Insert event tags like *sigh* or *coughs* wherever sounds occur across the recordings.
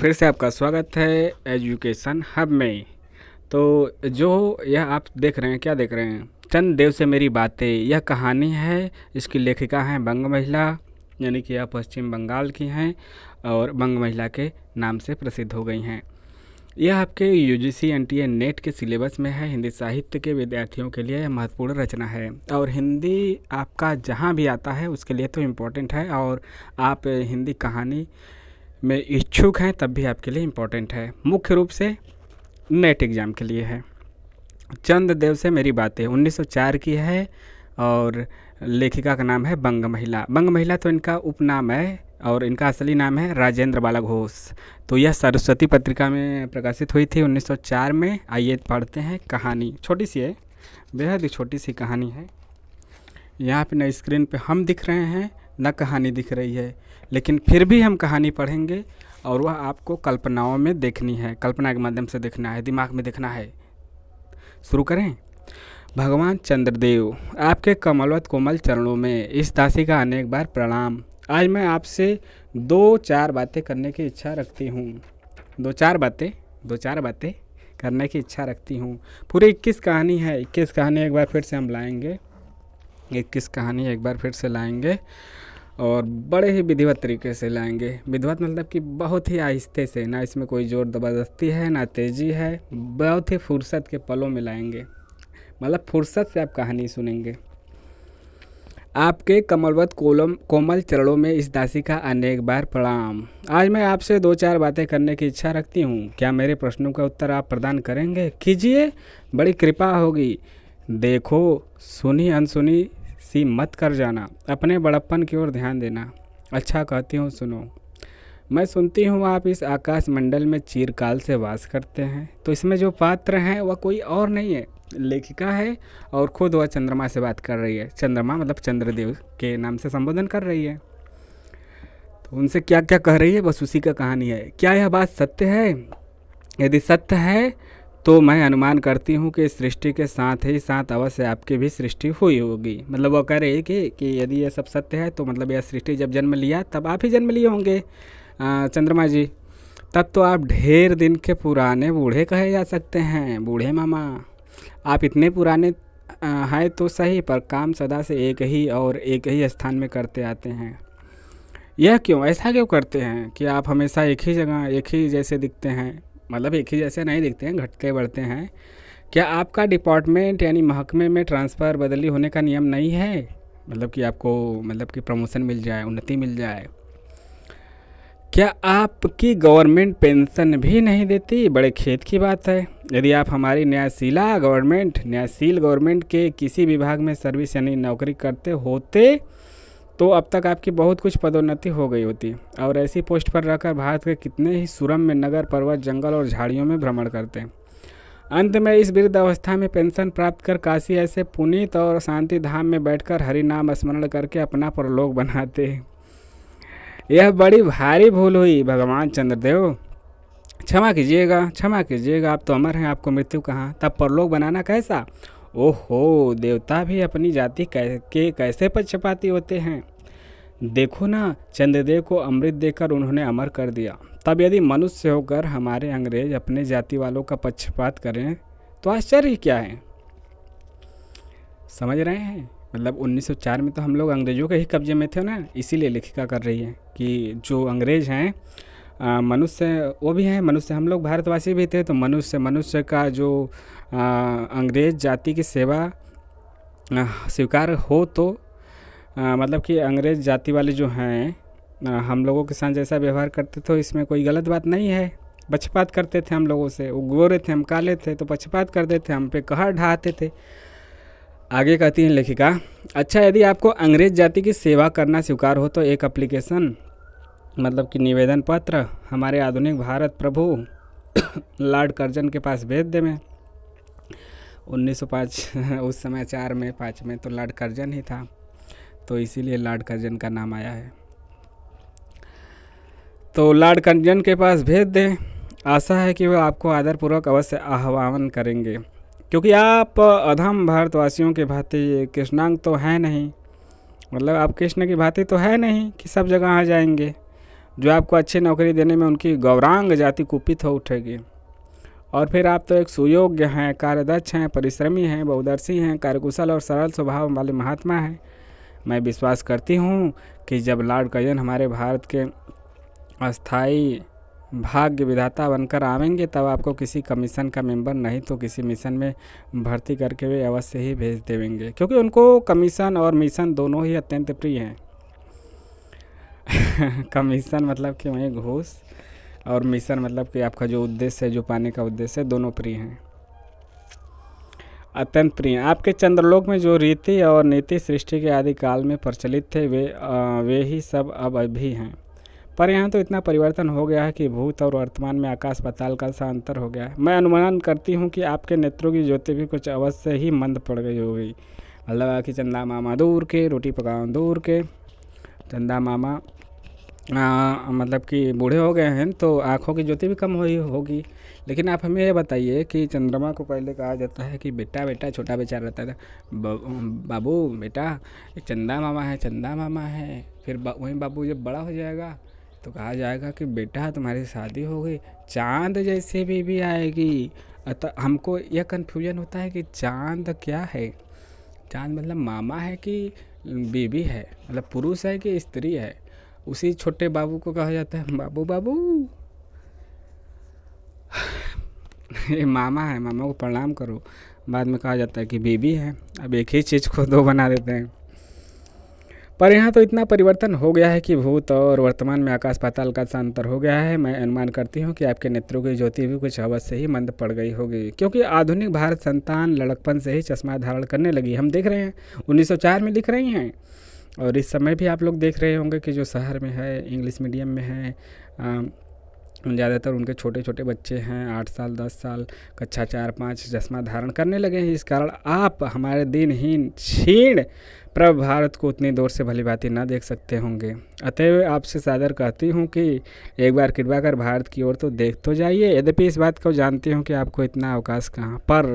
फिर से आपका स्वागत है एजुकेशन हब में तो जो यह आप देख रहे हैं क्या देख रहे हैं चंद देव से मेरी बातें यह कहानी है इसकी लेखिका हैं बंग महिला यानी कि यह पश्चिम बंगाल की हैं और बंग महिला के नाम से प्रसिद्ध हो गई हैं यह आपके U G C N T A NET के सिलेबस में है हिंदी साहित्य के विद्यार्थियों के लिए यह महत्वपूर्ण रचना है और हिंदी आपका जहाँ भी आता है उसके लिए तो इम्पोर्टेंट है और आप हिंदी कहानी में इच्छुक हैं तब भी आपके लिए इम्पोर्टेंट है मुख्य रूप से नेट एग्ज़ाम के लिए है चंद देव से मेरी बातें 1904 की है और लेखिका का नाम है बंग महिला बंग महिला तो इनका उपनाम है और इनका असली नाम है राजेंद्र बाला घोष तो यह सरस्वती पत्रिका में प्रकाशित हुई थी 1904 में आइए पढ़ते हैं कहानी छोटी सी है बेहद ही छोटी सी कहानी है यहाँ पे न स्क्रीन पे हम दिख रहे हैं न कहानी दिख रही है लेकिन फिर भी हम कहानी पढ़ेंगे और वह आपको कल्पनाओं में देखनी है कल्पना के माध्यम से देखना है दिमाग में देखना है शुरू करें भगवान चंद्रदेव आपके कमलवत कोमल चरणों में इस दासी का अनेक बार प्रणाम आज मैं आपसे दो चार बातें करने की इच्छा रखती हूँ दो चार बातें दो चार बातें करने की इच्छा रखती हूँ पूरी इक्कीस कहानी है इक्कीस कहानी एक बार फिर से हम लाएंगे इक्कीस कहानी एक बार फिर से लाएंगे और बड़े ही विधिवत तरीके से लाएंगे विधिवत मतलब कि बहुत ही आहिस्ते से ना इसमें कोई ज़ोर ज़बरदस्ती है ना तेज़ी है बहुत ही फुर्सत के पलों में लाएंगे मतलब फुर्सत से आप कहानी सुनेंगे आपके कमलवत कोलम कोमल चरणों में इस दासी का अनेक बार प्रणाम आज मैं आपसे दो चार बातें करने की इच्छा रखती हूँ क्या मेरे प्रश्नों का उत्तर आप प्रदान करेंगे कीजिए बड़ी कृपा होगी देखो सुनी अनसुनी सी मत कर जाना अपने बड़प्पन की ओर ध्यान देना अच्छा कहती हूँ सुनो मैं सुनती हूँ आप इस आकाश मंडल में चीरकाल से वास करते हैं तो इसमें जो पात्र हैं वह कोई और नहीं है लेखिका है और खुद वह चंद्रमा से बात कर रही है चंद्रमा मतलब चंद्रदेव के नाम से संबोधन कर रही है तो उनसे क्या क्या कह रही है बस उसी का कहानी है क्या यह बात सत्य है यदि सत्य है तो मैं अनुमान करती हूँ कि सृष्टि के साथ ही साथ अवश्य आपकी भी सृष्टि हुई होगी मतलब वो कह रही कि कि यदि ये सब सत्य है तो मतलब यह सृष्टि जब जन्म लिया तब आप ही जन्म लिए होंगे चंद्रमा जी तब तो आप ढेर दिन के पुराने बूढ़े कहे जा सकते हैं बूढ़े मामा आप इतने पुराने हैं तो सही पर काम सदा से एक ही और एक ही स्थान में करते आते हैं यह क्यों ऐसा क्यों करते हैं कि आप हमेशा एक ही जगह एक ही जैसे दिखते हैं मतलब एक ही जैसे नहीं दिखते हैं घटते बढ़ते हैं क्या आपका डिपार्टमेंट यानी महकमे में ट्रांसफ़र बदली होने का नियम नहीं है मतलब कि आपको मतलब कि प्रमोशन मिल जाए उन्नति मिल जाए क्या आपकी गवर्नमेंट पेंशन भी नहीं देती बड़े खेत की बात है यदि आप हमारी न्यायशिला गवर्नमेंट न्यायशील गवर्नमेंट के किसी विभाग में सर्विस यानी नौकरी करते होते तो अब तक आपकी बहुत कुछ पदोन्नति हो गई होती और ऐसी पोस्ट पर रहकर भारत के कितने ही सुरम में नगर पर्वत जंगल और झाड़ियों में भ्रमण करते हैं अंत में इस वृद्ध अवस्था में पेंशन प्राप्त कर काशी ऐसे पुनीत और शांति धाम में बैठकर हरि नाम स्मरण करके अपना प्रलोक बनाते हैं यह बड़ी भारी भूल हुई भगवान चंद्रदेव क्षमा कीजिएगा क्षमा कीजिएगा आप तो अमर हैं आपको मृत्यु कहाँ तब परलोक बनाना कैसा ओहो देवता भी अपनी जाति के कैसे पक्षपाती होते हैं देखो ना चंद्रदेव को अमृत देकर उन्होंने अमर कर दिया तब यदि मनुष्य होकर हमारे अंग्रेज अपने जाति वालों का पक्षपात करें तो आश्चर्य क्या है समझ रहे हैं मतलब 1904 में तो हम लोग अंग्रेज़ों के ही कब्जे में थे ना इसीलिए लेखिका कर रही है कि जो अंग्रेज़ हैं मनुष्य वो भी हैं मनुष्य हम लोग भारतवासी भी थे तो मनुष्य मनुष्य का जो अंग्रेज जाति की सेवा स्वीकार हो तो मतलब कि अंग्रेज जाति वाले जो हैं हम लोगों के साथ जैसा व्यवहार करते थे इसमें कोई गलत बात नहीं है पक्षपात करते थे हम लोगों से वो गोरे थे हम काले थे तो पक्षपात करते थे हम पे कहर ढहाते थे आगे कहती हैं लेखिका अच्छा यदि आपको अंग्रेज जाति की सेवा करना स्वीकार हो तो एक अप्लीकेशन मतलब कि निवेदन पत्र हमारे आधुनिक भारत प्रभु *coughs* लॉर्ड कर्जन के पास भेज दे मैं उन्नीस *laughs* उस समय चार में पाँच में तो लॉर्ड कर्जन ही था तो इसीलिए लॉर्ड कर्जन का नाम आया है तो लॉर्ड कर्जन के पास भेज दें आशा है कि वह आपको आदरपूर्वक अवश्य आह्वान करेंगे क्योंकि आप अधम भारतवासियों के भांति कृष्णांग तो हैं नहीं मतलब आप कृष्ण की भांति तो है नहीं कि सब जगह आ जाएंगे जो आपको अच्छी नौकरी देने में उनकी गौरांग जाति कुपित हो उठेगी और फिर आप तो एक सुयोग्य हैं कार्यदक्ष हैं परिश्रमी हैं बहुदर्शी हैं कार्यकुशल और सरल स्वभाव वाले महात्मा हैं मैं विश्वास करती हूँ कि जब लॉर्ड कजन हमारे भारत के अस्थाई भाग्य विधाता बनकर आवेंगे तब आपको किसी कमीशन का मेंबर नहीं तो किसी मिशन में भर्ती करके वे अवश्य ही भेज देवेंगे क्योंकि उनको कमीशन और मिशन दोनों ही अत्यंत प्रिय हैं *laughs* कमीशन मतलब कि वहीं घूस और मिशन मतलब कि आपका जो उद्देश्य है जो पाने का उद्देश्य है दोनों प्रिय हैं अत्यंत प्रिय आपके चंद्रलोक में जो रीति और नीति सृष्टि के आदि काल में प्रचलित थे वे आ, वे ही सब अब अभी हैं पर यहाँ तो इतना परिवर्तन हो गया है कि भूत और वर्तमान में आकाश पताल का सा अंतर हो गया है मैं अनुमान करती हूँ कि आपके नेत्रों की ज्योति भी कुछ अवश्य ही मंद पड़ गई होगी मतलब कि चंदा मामा दूर के रोटी पकाओ दूर के चंदा मामा आ, मतलब कि बूढ़े हो गए हैं तो आँखों की ज्योति भी कम हुई होगी लेकिन आप हमें यह बताइए कि चंद्रमा को पहले कहा जाता है कि बेटा बेटा छोटा बेचारा रहता था बाबू बेटा चंदा मामा है चंदा मामा है फिर बा, वहीं बाबू जब बड़ा हो जाएगा तो कहा जाएगा कि बेटा तुम्हारी शादी हो गई चांद जैसे भी भी आएगी तो हमको यह कन्फ्यूजन होता है कि चांद क्या है चांद मतलब मामा है कि बीबी है मतलब पुरुष है कि स्त्री है उसी छोटे बाबू को कहा जाता है बाबू बाबू ये मामा है मामा को प्रणाम करो बाद में कहा जाता है कि बेबी है अब एक ही चीज़ को दो बना देते हैं पर यहाँ तो इतना परिवर्तन हो गया है कि भूत और वर्तमान में आकाश पाताल का सा अंतर हो गया है मैं अनुमान करती हूँ कि आपके नेत्रों की ज्योति भी कुछ अवश्य ही मंद पड़ गई होगी क्योंकि आधुनिक भारत संतान लड़कपन से ही चश्मा धारण करने लगी हम देख रहे हैं 1904 में लिख रही हैं और इस समय भी आप लोग देख रहे होंगे कि जो शहर में है इंग्लिश मीडियम में है आ, ज़्यादातर उनके छोटे छोटे बच्चे हैं आठ साल दस साल कक्षा चार पाँच चश्मा धारण करने लगे हैं इस कारण आप हमारे दिनहीन छीण प्रभ भारत को उतनी दूर से भली भांति ना देख सकते होंगे अतएव आपसे सादर कहती हूँ कि एक बार कृपा कर भारत की ओर तो देख तो जाइए यद्यपि इस बात को जानती हूँ कि आपको इतना अवकाश कहाँ पर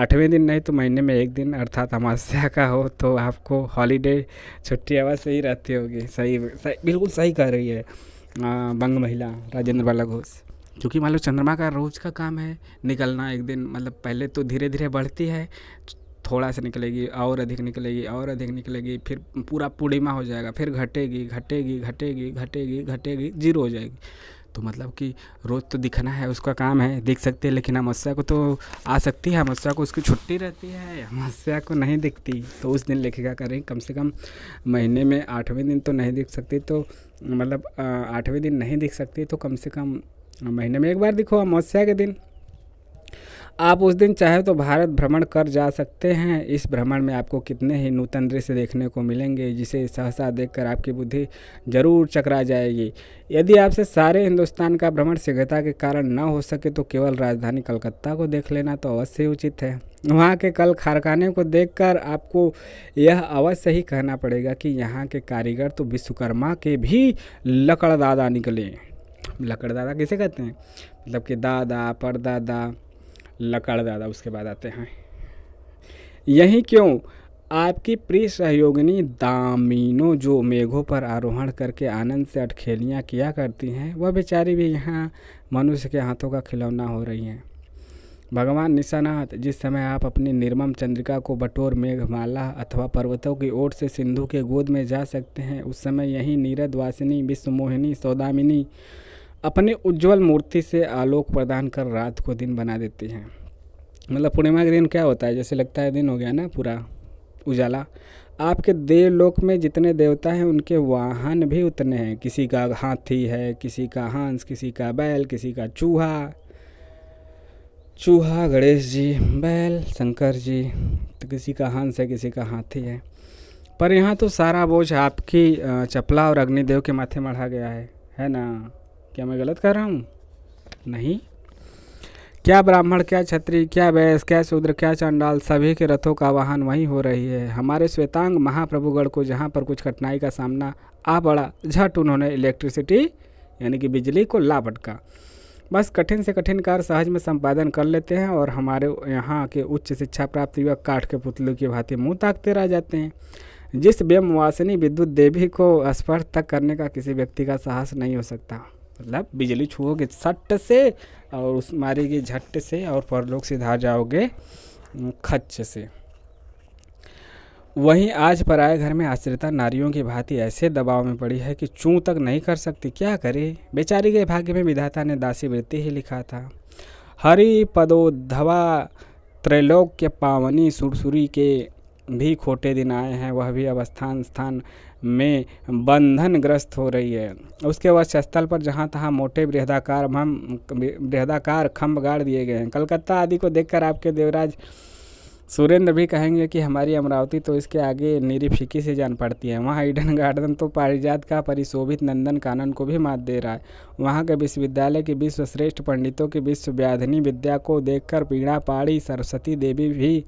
आठवें दिन नहीं तो महीने में एक दिन अर्थात अमावस्या का हो तो आपको हॉलीडे छुट्टी अवश्य ही रहती होगी सही सही बिल्कुल सही कह रही है बंग महिला राजेंद्र बाला घोष क्योंकि मान लो चंद्रमा का रोज का काम है निकलना एक दिन मतलब पहले तो धीरे धीरे बढ़ती है थोड़ा सा निकलेगी और अधिक निकलेगी और अधिक निकलेगी फिर पूरा पूर्णिमा हो जाएगा फिर घटेगी घटेगी घटेगी घटेगी घटेगी जीरो हो जाएगी तो मतलब कि रोज़ तो दिखना है उसका काम है दिख सकते हैं लेकिन अमस्या को तो आ सकती है अमस्या को उसकी छुट्टी रहती है अमस्या को नहीं दिखती तो उस दिन लेखिका करें कम से कम महीने में आठवें दिन तो नहीं दिख सकती तो मतलब आठवें दिन नहीं दिख सकती तो कम से कम महीने में एक बार दिखो अमावस्या के दिन आप उस दिन चाहे तो भारत भ्रमण कर जा सकते हैं इस भ्रमण में आपको कितने ही नूतन दृश्य देखने को मिलेंगे जिसे सहसा देखकर आपकी बुद्धि जरूर चकरा जाएगी यदि आपसे सारे हिंदुस्तान का भ्रमण शीघ्रता के कारण न हो सके तो केवल राजधानी कलकत्ता को देख लेना तो अवश्य उचित है वहाँ के कल कारखाने को देखकर आपको यह अवश्य ही कहना पड़ेगा कि यहाँ के कारीगर तो विश्वकर्मा के भी लकड़दादा निकले लकड़दादा किसे कहते हैं मतलब कि दादा परदादा लकड़ दादा उसके बाद आते हैं यही क्यों आपकी प्रिय सहयोगिनी दामिनो जो मेघों पर आरोहण करके आनंद से अटखेलियाँ किया करती हैं वह बेचारी भी यहाँ मनुष्य के हाथों का खिलौना हो रही हैं भगवान निशानाथ जिस समय आप अपनी निर्मम चंद्रिका को बटोर मेघमाला अथवा पर्वतों की ओर से सिंधु के गोद में जा सकते हैं उस समय यही नीरद वासिनी विश्वमोहिनी सौदामिनी अपने उज्जवल मूर्ति से आलोक प्रदान कर रात को दिन बना देती हैं मतलब पूर्णिमा के दिन क्या होता है जैसे लगता है दिन हो गया ना पूरा उजाला आपके देवलोक में जितने देवता हैं उनके वाहन भी उतने हैं किसी का हाथी है किसी का हंस किसी का बैल किसी का चूहा चूहा गणेश जी बैल शंकर जी तो किसी का हंस है किसी का हाथी है पर यहाँ तो सारा बोझ आपकी चपला और अग्निदेव के माथे मढ़ा गया है है ना क्या मैं गलत कर रहा हूँ नहीं क्या ब्राह्मण क्या क्षत्रिय क्या वैश्य क्या शूद्र क्या चंडाल सभी के रथों का वाहन वहीं हो रही है हमारे श्वेतांग महाप्रभुगढ़ को जहाँ पर कुछ कठिनाई का सामना आ पड़ा झट उन्होंने इलेक्ट्रिसिटी यानी कि बिजली को लापटका बस कठिन से कठिन कार्य सहज में संपादन कर लेते हैं और हमारे यहाँ के उच्च शिक्षा प्राप्त युवक काठ के पुतलों की भांति मुँह ताकते रह जाते हैं जिस व्यमवासिनी विद्युत देवी को स्पर्श तक करने का किसी व्यक्ति का साहस नहीं हो सकता मतलब बिजली छुओगे सट से और उस मारेगी झट से और परलोक सीधा जाओगे खच्च से वहीं आज पराए घर में आश्रिता नारियों की भांति ऐसे दबाव में पड़ी है कि चूं तक नहीं कर सकती क्या करे बेचारी के भाग्य में विधाता ने दासी वृत्ति ही लिखा था हरि पदोधवा त्रैलोक के पावनी सुरसुरी के भी खोटे दिन आए हैं वह भी अब स्थान स्थान में बंधनग्रस्त हो रही है उसके स्थल पर जहाँ तहाँ मोटे बृहदाकार हम बृहदाकार खम्भ गाड़ दिए गए हैं कलकत्ता आदि को देखकर आपके देवराज सुरेंद्र भी कहेंगे कि हमारी अमरावती तो इसके आगे नीरी फीकी से जान पड़ती है वहाँ ईडन गार्डन तो पारिजात का परिशोभित नंदन कानन को भी मात दे रहा है वहाँ के विश्वविद्यालय के विश्वश्रेष्ठ पंडितों की विश्वव्याधिनी विद्या को देखकर पीड़ा पाड़ी सरस्वती देवी भी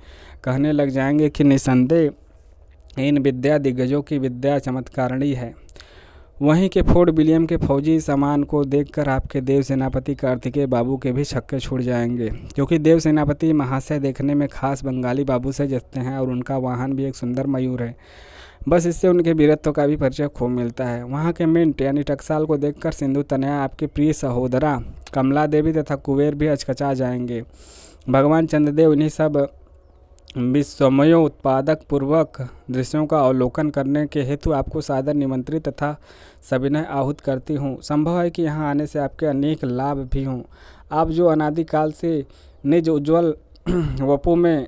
कहने लग जाएंगे कि निसंदेह इन विद्या दिग्गजों की विद्या चमत्कारणी है वहीं के फोर्ट विलियम के फौजी सामान को देखकर आपके देव सेनापति कार्तिकेय बाबू के भी छक्के छूट जाएंगे क्योंकि देव सेनापति महाशय देखने में खास बंगाली बाबू से जसते हैं और उनका वाहन भी एक सुंदर मयूर है बस इससे उनके वीरत्व का भी परिचय खूब मिलता है वहाँ के मिंट यानी टकसाल को देखकर सिंधु तनया आपकी प्रिय सहोदरा कमला देवी तथा कुबेर भी अचकचा जाएंगे भगवान चंद्रदेव इन्हीं सब विश्वमय उत्पादक पूर्वक दृश्यों का अवलोकन करने के हेतु आपको सादर निमंत्रित तथा सविनय आहूत करती हूँ संभव है कि यहाँ आने से आपके अनेक लाभ भी हों आप जो अनादिकाल से निज उज्ज्वल *clears throat* वपु में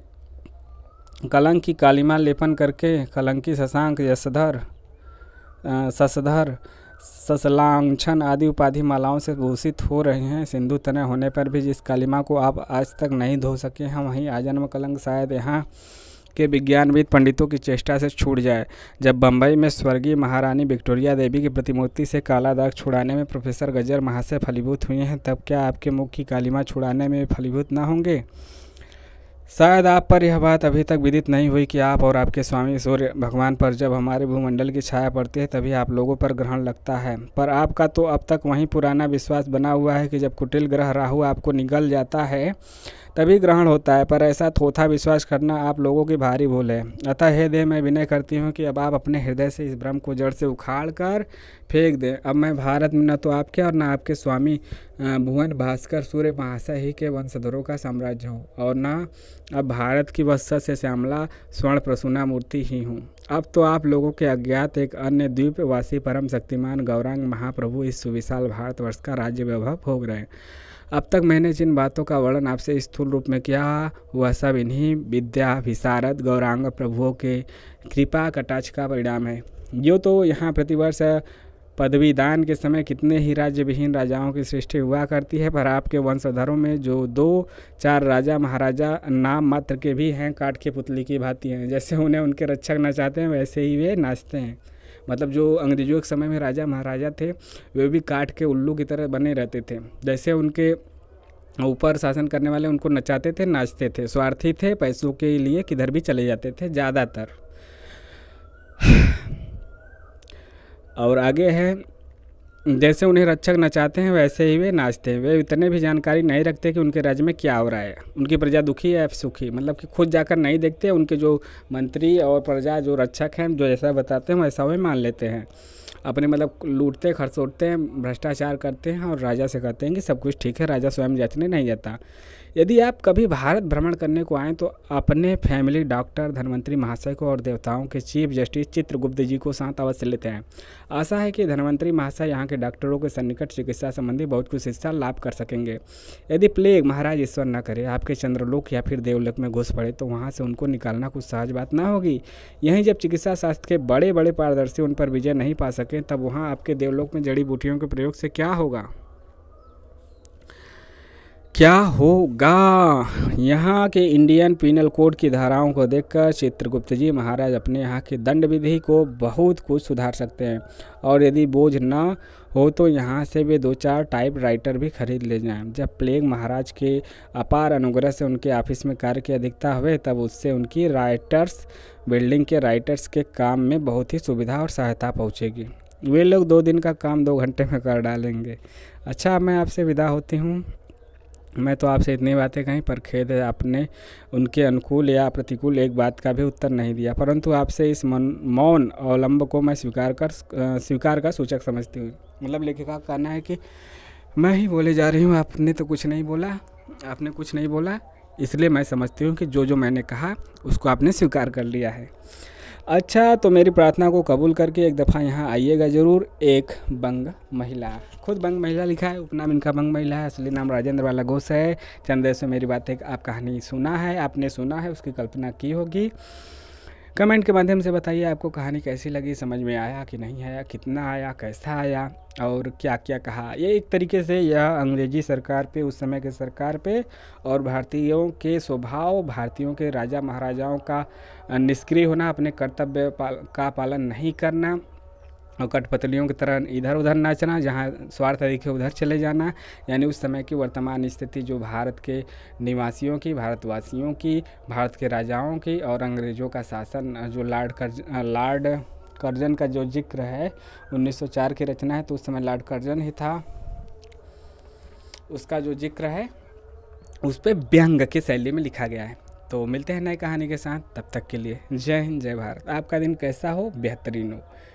कलंक की कालिमा लेपन करके कलंकी शशांक यशधर शशधर ससलांगछन आदि उपाधि मालाओं से घोषित हो रहे हैं सिंधु तने होने पर भी जिस कालिमा को आप आज तक नहीं धो सके हैं वहीं आजन्म कलंक शायद यहाँ के विज्ञानविद पंडितों की चेष्टा से छूट जाए जब बम्बई में स्वर्गीय महारानी विक्टोरिया देवी की प्रतिमूर्ति से काला दाग छुड़ाने में प्रोफेसर गजर महाशय फलीभूत हुए हैं तब क्या आपके मुख की कालिमा छुड़ाने में फलीभूत ना होंगे शायद आप पर यह बात अभी तक विदित नहीं हुई कि आप और आपके स्वामी सूर्य भगवान पर जब हमारे भूमंडल की छाया पड़ती है तभी आप लोगों पर ग्रहण लगता है पर आपका तो अब तक वही पुराना विश्वास बना हुआ है कि जब कुटिल ग्रह राहु आपको निगल जाता है तभी ग्रहण होता है पर ऐसा थोथा विश्वास करना आप लोगों की भारी भूल है अतः हे देह मैं विनय करती हूँ कि अब आप अपने हृदय से इस भ्रम को जड़ से उखाड़ कर फेंक दें अब मैं भारत में न तो आपके और न आपके स्वामी भुवन भास्कर सूर्य महाशय ही के वंशधरों का साम्राज्य हूँ और न अब भारत की वत्सा से श्यामला स्वर्ण प्रसूना मूर्ति ही हूँ अब तो आप लोगों के अज्ञात एक अन्य द्वीपवासी परम शक्तिमान गौरांग महाप्रभु इस सुविशाल भारतवर्ष का राज्य वैभव भोग रहे हैं अब तक मैंने जिन बातों का वर्णन आपसे स्थूल रूप में किया वह सब इन्हीं विद्या विशारद गौरांग प्रभुओं के कृपा कटाक्ष का परिणाम है यो तो यहाँ प्रतिवर्ष पदवीदान के समय कितने ही राज्य विहीन राजाओं की सृष्टि हुआ करती है पर आपके वंशधरों में जो दो चार राजा महाराजा नाम मात्र के भी हैं काट के पुतली की भांति हैं जैसे उन्हें उनके रक्षक नचाते हैं वैसे ही वे नाचते हैं मतलब जो अंग्रेजों के समय में राजा महाराजा थे वे भी काट के उल्लू की तरह बने रहते थे जैसे उनके ऊपर शासन करने वाले उनको नचाते थे नाचते थे स्वार्थी थे पैसों के लिए किधर भी चले जाते थे ज़्यादातर और आगे है जैसे उन्हें रक्षक नचाते हैं वैसे ही वे नाचते हैं वे इतने भी जानकारी नहीं रखते कि उनके राज्य में क्या हो रहा है उनकी प्रजा दुखी है सुखी मतलब कि खुद जाकर नहीं देखते उनके जो मंत्री और प्रजा जो रक्षक हैं जो जैसा बताते हैं वैसा वे मान लेते हैं अपने मतलब लूटते खरसोटते हैं भ्रष्टाचार करते हैं और राजा से कहते हैं कि सब कुछ ठीक है राजा स्वयं जाचने नहीं जाता यदि आप कभी भारत भ्रमण करने को आएँ तो अपने फैमिली डॉक्टर धनवंतरी महाशय को और देवताओं के चीफ जस्टिस चित्रगुप्त जी को साथ अवश्य लेते हैं आशा है कि धनवंतरी महाशय यहाँ के डॉक्टरों के सन्निकट चिकित्सा संबंधी बहुत कुछ शिक्षा लाभ कर सकेंगे यदि प्लेग महाराज ईश्वर न करे आपके चंद्रलोक या फिर देवलोक में घुस पड़े तो वहाँ से उनको निकालना कुछ सहज बात ना होगी यहीं जब चिकित्सा शास्त्र के बड़े बड़े पारदर्शी उन पर विजय नहीं पा सके सकें तब वहाँ आपके देवलोक में जड़ी बूटियों के प्रयोग से क्या होगा क्या होगा यहाँ के इंडियन पीनल कोड की धाराओं को देखकर चित्रगुप्त जी महाराज अपने यहाँ की दंड विधि को बहुत कुछ सुधार सकते हैं और यदि बोझ ना हो तो यहाँ से वे दो चार टाइप राइटर भी खरीद ले जाएं जब प्लेग महाराज के अपार अनुग्रह से उनके ऑफिस में कार्य की अधिकता हुए तब उससे उनकी राइटर्स बिल्डिंग के राइटर्स के काम में बहुत ही सुविधा और सहायता पहुँचेगी वे लोग दो दिन का काम दो घंटे में कर डालेंगे अच्छा मैं आपसे विदा होती हूँ मैं तो आपसे इतनी बातें कहीं पर खेद है आपने उनके अनुकूल या प्रतिकूल एक बात का भी उत्तर नहीं दिया परंतु आपसे इस मन मौन अवलंब को मैं स्वीकार कर स्वीकार का सूचक समझती हूँ मतलब लेखिका का कहना है कि मैं ही बोले जा रही हूँ आपने तो कुछ नहीं बोला आपने कुछ नहीं बोला इसलिए मैं समझती हूँ कि जो जो मैंने कहा उसको आपने स्वीकार कर लिया है अच्छा तो मेरी प्रार्थना को कबूल करके एक दफ़ा यहाँ आइएगा ज़रूर एक बंग महिला खुद बंग महिला लिखा है उपनाम इनका बंग महिला है असली नाम राजेंद्र वाला घोष है से मेरी बात एक आप कहानी सुना है आपने सुना है उसकी कल्पना की होगी कमेंट के माध्यम से बताइए आपको कहानी कैसी लगी समझ में आया कि नहीं आया कितना आया कैसा आया और क्या क्या कहा ये एक तरीके से यह अंग्रेजी सरकार पे उस समय के सरकार पे और भारतीयों के स्वभाव भारतीयों के राजा महाराजाओं का निष्क्रिय होना अपने कर्तव्य पाल का पालन नहीं करना और कटपतलियों की तरह इधर उधर नाचना जहाँ स्वार्थ अधिक है उधर चले जाना यानी उस समय की वर्तमान स्थिति जो भारत के निवासियों की भारतवासियों की भारत के राजाओं की और अंग्रेज़ों का शासन जो लॉर्ड कर लॉर्ड कर्जन का जो जिक्र है 1904 की रचना है तो उस समय लॉर्ड कर्जन ही था उसका जो जिक्र है उस पर व्यंग के शैली में लिखा गया है तो मिलते हैं नए कहानी के साथ तब तक के लिए जय हिंद जय भारत आपका दिन कैसा हो बेहतरीन हो